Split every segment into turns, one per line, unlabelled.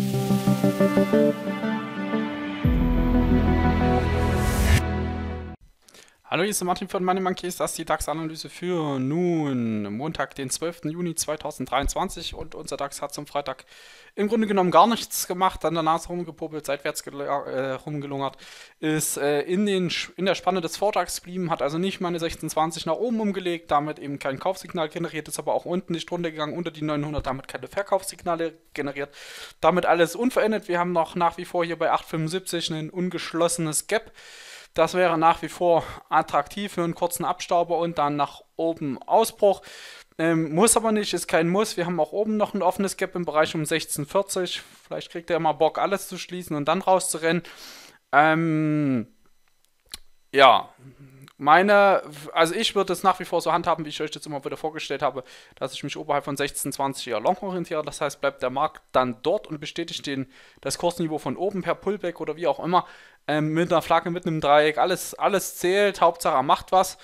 Thank you. Hallo, hier ist Martin von Money Monkeys, das ist die DAX-Analyse für nun Montag, den 12. Juni 2023 und unser DAX hat zum Freitag im Grunde genommen gar nichts gemacht, dann danach rumgepopelt, seitwärts äh, rumgelungert, ist äh, in, den, in der Spanne des Vortags geblieben, hat also nicht meine 1620 nach oben umgelegt, damit eben kein Kaufsignal generiert, ist aber auch unten nicht runtergegangen, unter die 900, damit keine Verkaufssignale generiert, damit alles unverändert. Wir haben noch nach wie vor hier bei 875 ein ungeschlossenes Gap. Das wäre nach wie vor attraktiv für einen kurzen Abstauber und dann nach oben Ausbruch. Ähm, muss aber nicht, ist kein Muss. Wir haben auch oben noch ein offenes Gap im Bereich um 1640. Vielleicht kriegt er mal Bock, alles zu schließen und dann rauszurennen. Ähm, ja, meine, also ich würde es nach wie vor so handhaben, wie ich euch das immer wieder vorgestellt habe, dass ich mich oberhalb von 1620 er long orientiere. Das heißt, bleibt der Markt dann dort und bestätigt den, das Kursniveau von oben per Pullback oder wie auch immer, ähm, mit einer Flagge, mit einem Dreieck, alles, alles zählt, Hauptsache er macht was.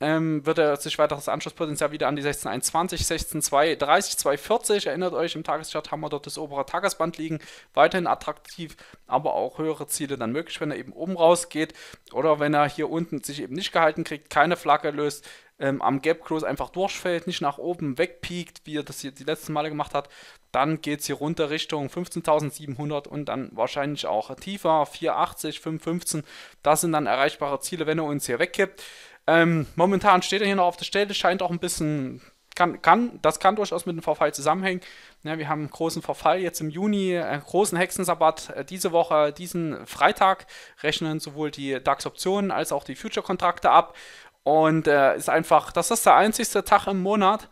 Ähm, wird er sich weiteres Anschlusspotenzial wieder an die 1621, 1630, 240. Erinnert euch, im Tageschart haben wir dort das obere Tagesband liegen. Weiterhin attraktiv, aber auch höhere Ziele dann möglich, wenn er eben oben rausgeht oder wenn er hier unten sich eben nicht gehalten kriegt, keine Flagge löst, ähm, am Gap Close einfach durchfällt, nicht nach oben wegpiekt, wie er das hier die letzten Male gemacht hat, dann geht es hier runter Richtung 15.700 und dann wahrscheinlich auch tiefer, 480, 515. Das sind dann erreichbare Ziele, wenn er uns hier wegkippt. Ähm, momentan steht er hier noch auf der Stelle, scheint auch ein bisschen kann, kann, das kann durchaus mit dem Verfall zusammenhängen. Ja, wir haben einen großen Verfall jetzt im Juni, einen großen Hexensabbat äh, diese Woche, diesen Freitag rechnen sowohl die DAX-Optionen als auch die Future-Kontrakte ab. Und äh, ist einfach, das ist der einzigste Tag im Monat,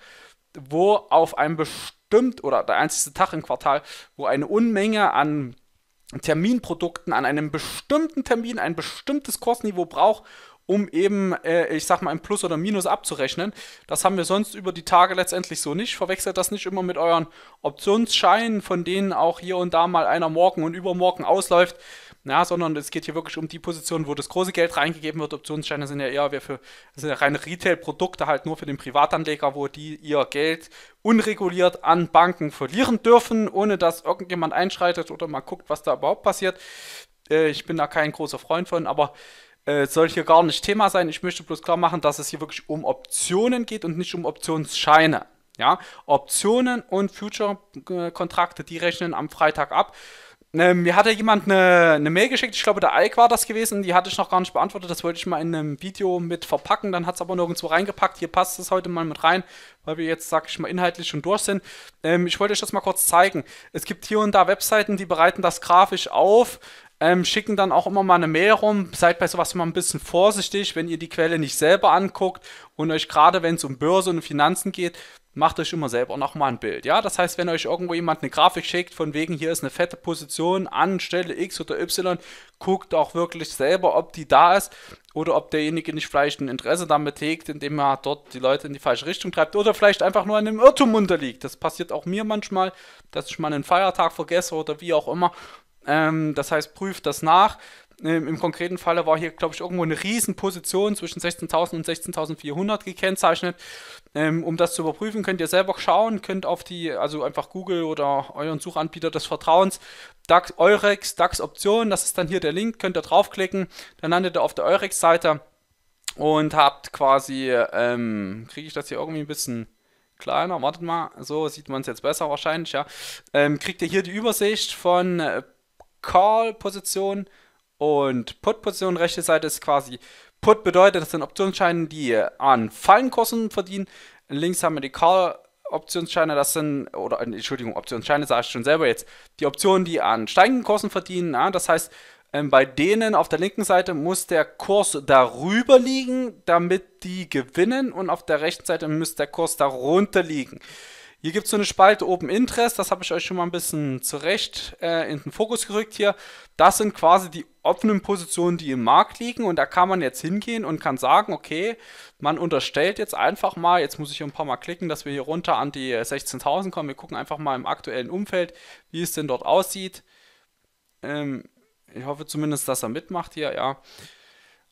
wo auf einem bestimmten bestimmt oder der einzige Tag im Quartal, wo eine Unmenge an Terminprodukten an einem bestimmten Termin ein bestimmtes Kursniveau braucht, um eben, äh, ich sag mal, ein Plus oder Minus abzurechnen. Das haben wir sonst über die Tage letztendlich so nicht. Verwechselt das nicht immer mit euren Optionsscheinen, von denen auch hier und da mal einer morgen und übermorgen ausläuft na, sondern es geht hier wirklich um die Position, wo das große Geld reingegeben wird. Optionsscheine sind ja eher wir für sind ja reine Retail-Produkte, halt nur für den Privatanleger, wo die ihr Geld unreguliert an Banken verlieren dürfen, ohne dass irgendjemand einschreitet oder mal guckt, was da überhaupt passiert. Äh, ich bin da kein großer Freund von, aber äh, soll hier gar nicht Thema sein. Ich möchte bloß klar machen, dass es hier wirklich um Optionen geht und nicht um Optionsscheine. Ja, Optionen und Future-Kontrakte, äh, die rechnen am Freitag ab. Ähm, mir hatte jemand eine, eine Mail geschickt, ich glaube, der Alk war das gewesen, die hatte ich noch gar nicht beantwortet. Das wollte ich mal in einem Video mit verpacken, dann hat es aber nirgendwo reingepackt. Hier passt es heute mal mit rein, weil wir jetzt, sag ich mal, inhaltlich schon durch sind. Ähm, ich wollte euch das mal kurz zeigen. Es gibt hier und da Webseiten, die bereiten das grafisch auf. Ähm, schicken dann auch immer mal eine Mail rum. Seid bei sowas immer ein bisschen vorsichtig, wenn ihr die Quelle nicht selber anguckt und euch gerade, wenn es um Börse und Finanzen geht, macht euch immer selber nochmal ein Bild. Ja, das heißt, wenn euch irgendwo jemand eine Grafik schickt, von wegen hier ist eine fette Position an Stelle X oder Y, guckt auch wirklich selber, ob die da ist oder ob derjenige nicht vielleicht ein Interesse damit hegt, indem er dort die Leute in die falsche Richtung treibt oder vielleicht einfach nur einem Irrtum unterliegt. Das passiert auch mir manchmal, dass ich mal einen Feiertag vergesse oder wie auch immer. Ähm, das heißt, prüft das nach. Ähm, Im konkreten Falle war hier, glaube ich, irgendwo eine Riesenposition zwischen 16.000 und 16.400 gekennzeichnet. Ähm, um das zu überprüfen, könnt ihr selber schauen, könnt auf die, also einfach Google oder euren Suchanbieter des Vertrauens, DAX, Eurex, DAX Option, das ist dann hier der Link, könnt ihr draufklicken, dann landet ihr auf der Eurex-Seite und habt quasi, ähm, kriege ich das hier irgendwie ein bisschen kleiner, wartet mal, so sieht man es jetzt besser wahrscheinlich, ja, ähm, kriegt ihr hier die Übersicht von äh, call positionen und Put-Position rechte Seite ist quasi Put bedeutet, das sind Optionsscheine, die an Fallenkursen verdienen. Links haben wir die Call Optionsscheine, das sind, oder Entschuldigung, Optionsscheine sage ich schon selber jetzt, die Optionen, die an steigenden Kursen verdienen. Ja, das heißt, ähm, bei denen auf der linken Seite muss der Kurs darüber liegen, damit die gewinnen und auf der rechten Seite muss der Kurs darunter liegen. Hier gibt es so eine Spalte Open Interest, das habe ich euch schon mal ein bisschen zurecht äh, in den Fokus gerückt hier. Das sind quasi die offenen Positionen, die im Markt liegen und da kann man jetzt hingehen und kann sagen, okay, man unterstellt jetzt einfach mal, jetzt muss ich ein paar Mal klicken, dass wir hier runter an die 16.000 äh, kommen. Wir gucken einfach mal im aktuellen Umfeld, wie es denn dort aussieht. Ähm, ich hoffe zumindest, dass er mitmacht hier, ja.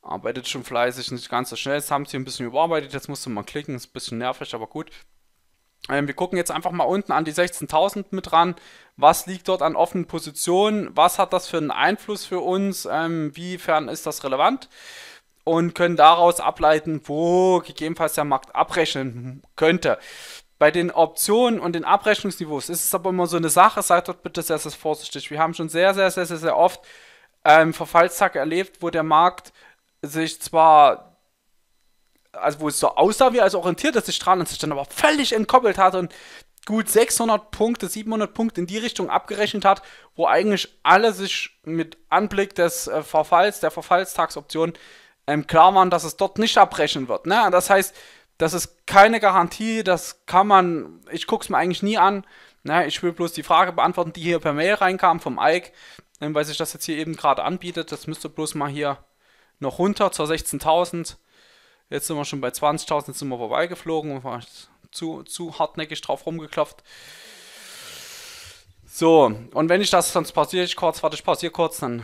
Arbeitet schon fleißig, nicht ganz so schnell. Jetzt haben sie ein bisschen überarbeitet, jetzt musste man klicken, ist ein bisschen nervig, aber gut. Ähm, wir gucken jetzt einfach mal unten an die 16.000 mit ran. Was liegt dort an offenen Positionen? Was hat das für einen Einfluss für uns? Ähm, wiefern ist das relevant? Und können daraus ableiten, wo gegebenenfalls der Markt abrechnen könnte. Bei den Optionen und den Abrechnungsniveaus ist es aber immer so eine Sache, seid dort bitte sehr, sehr vorsichtig. Wir haben schon sehr, sehr, sehr, sehr, sehr oft ähm, Verfallstage erlebt, wo der Markt sich zwar also wo es so aussah wie als orientiert, dass die Strahlen sich dann aber völlig entkoppelt hat und gut 600 Punkte, 700 Punkte in die Richtung abgerechnet hat, wo eigentlich alle sich mit Anblick des äh, Verfalls, der Verfallstagsoption ähm, klar waren, dass es dort nicht abbrechen wird. Ne? Das heißt, das ist keine Garantie, das kann man, ich gucke es mir eigentlich nie an. Ne? Ich will bloß die Frage beantworten, die hier per Mail reinkam vom Ike, ähm, weil sich das jetzt hier eben gerade anbietet. Das müsste bloß mal hier noch runter zur 16.000. Jetzt sind wir schon bei 20.000, jetzt sind wir vorbeigeflogen und waren zu, zu hartnäckig drauf rumgeklopft. So, und wenn ich das, sonst pausiere ich kurz, warte, ich pausiere kurz, dann...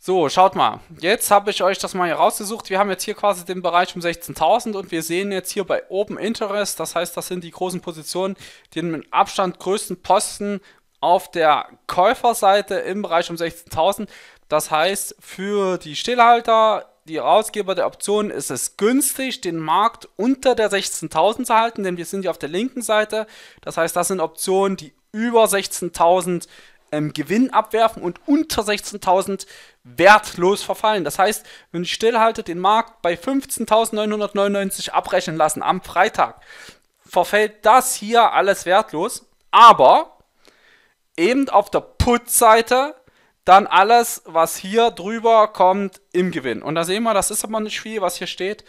So, schaut mal. Jetzt habe ich euch das mal hier rausgesucht. Wir haben jetzt hier quasi den Bereich um 16.000 und wir sehen jetzt hier bei Open Interest, das heißt, das sind die großen Positionen, die mit Abstand größten Posten auf der Käuferseite im Bereich um 16.000. Das heißt, für die Stillhalter die Herausgeber der Optionen ist es günstig, den Markt unter der 16.000 zu halten, denn wir sind ja auf der linken Seite. Das heißt, das sind Optionen, die über 16.000 ähm, Gewinn abwerfen und unter 16.000 wertlos verfallen. Das heißt, wenn ich stillhalte, den Markt bei 15.999 abrechnen lassen am Freitag, verfällt das hier alles wertlos. Aber eben auf der Put-Seite dann alles, was hier drüber kommt, im Gewinn. Und da sehen wir, das ist aber nicht viel, was hier steht.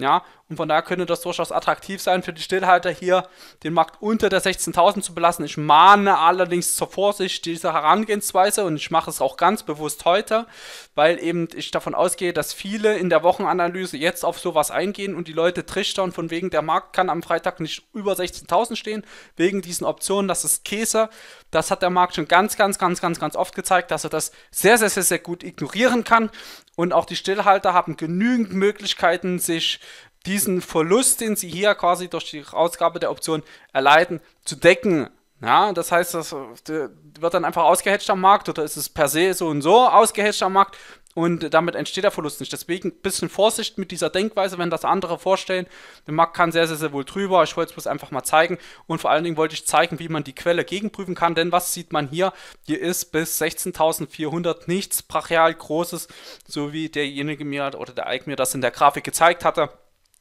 Ja, und von daher könnte das durchaus attraktiv sein für die Stillhalter hier, den Markt unter der 16.000 zu belassen. Ich mahne allerdings zur Vorsicht diese Herangehensweise und ich mache es auch ganz bewusst heute, weil eben ich davon ausgehe, dass viele in der Wochenanalyse jetzt auf sowas eingehen und die Leute trichtern, von wegen der Markt kann am Freitag nicht über 16.000 stehen, wegen diesen Optionen, das ist Käse. Das hat der Markt schon ganz, ganz, ganz, ganz, ganz oft gezeigt, dass er das sehr, sehr, sehr, sehr gut ignorieren kann. Und auch die Stillhalter haben genügend Möglichkeiten, sich diesen Verlust, den sie hier quasi durch die Ausgabe der Option erleiden, zu decken. Ja, das heißt, das wird dann einfach ausgehatcht am Markt oder ist es per se so und so ausgehatcht am Markt und damit entsteht der Verlust nicht. Deswegen ein bisschen Vorsicht mit dieser Denkweise, wenn das andere vorstellen. Der Markt kann sehr, sehr, sehr wohl drüber. Ich wollte es bloß einfach mal zeigen und vor allen Dingen wollte ich zeigen, wie man die Quelle gegenprüfen kann, denn was sieht man hier? Hier ist bis 16.400 nichts brachial Großes, so wie derjenige mir oder der Eik mir das in der Grafik gezeigt hatte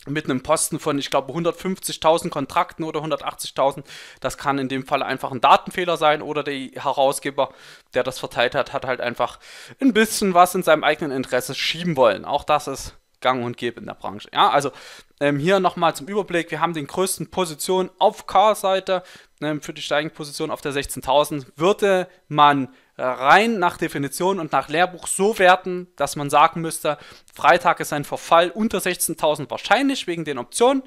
mit einem Posten von, ich glaube, 150.000 Kontrakten oder 180.000. Das kann in dem Fall einfach ein Datenfehler sein oder der Herausgeber, der das verteilt hat, hat halt einfach ein bisschen was in seinem eigenen Interesse schieben wollen. Auch das ist gang und gäbe in der Branche. Ja, also ähm, hier nochmal zum Überblick. Wir haben den größten Position auf Car-Seite ähm, für die steigende Position auf der 16.000. Würde man äh, rein nach Definition und nach Lehrbuch so werten, dass man sagen müsste, Freitag ist ein Verfall unter 16.000 wahrscheinlich wegen den Optionen.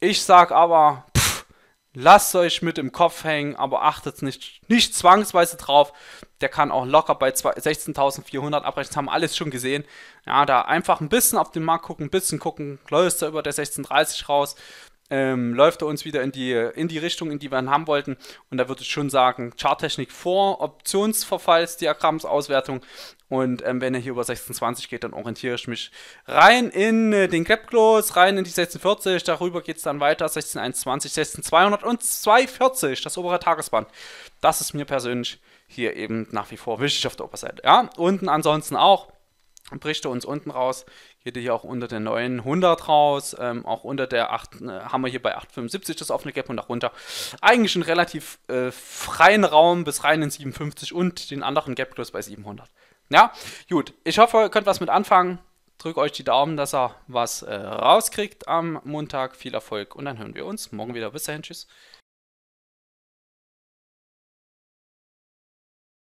Ich sage aber, pff, lasst euch mit im Kopf hängen, aber achtet nicht, nicht zwangsweise drauf. Der kann auch locker bei 16.400 abrechnen, haben alles schon gesehen. Ja, da einfach ein bisschen auf den Markt gucken, ein bisschen gucken, läuft er über der 16.30 raus, ähm, läuft er uns wieder in die, in die Richtung, in die wir ihn haben wollten. Und da würde ich schon sagen, Charttechnik vor, Optionsverfallsdiagrammsauswertung. Und ähm, wenn er hier über 26 geht, dann orientiere ich mich rein in äh, den Gap Close, rein in die 1640. Darüber geht es dann weiter, 1621, 16200 und 240, das obere Tagesband. Das ist mir persönlich hier eben nach wie vor wichtig auf der Oberseite. Ja, unten ansonsten auch bricht er uns unten raus, geht er hier auch unter der 900 raus, ähm, auch unter der 8, äh, haben wir hier bei 875 das offene Gap und nach runter. Eigentlich einen relativ äh, freien Raum bis rein in 57 und den anderen Gap Close bei 700. Ja, gut, ich hoffe, ihr könnt was mit anfangen. Drückt euch die Daumen, dass er was äh, rauskriegt am Montag. Viel Erfolg und dann hören wir uns morgen wieder. Bis dahin, tschüss.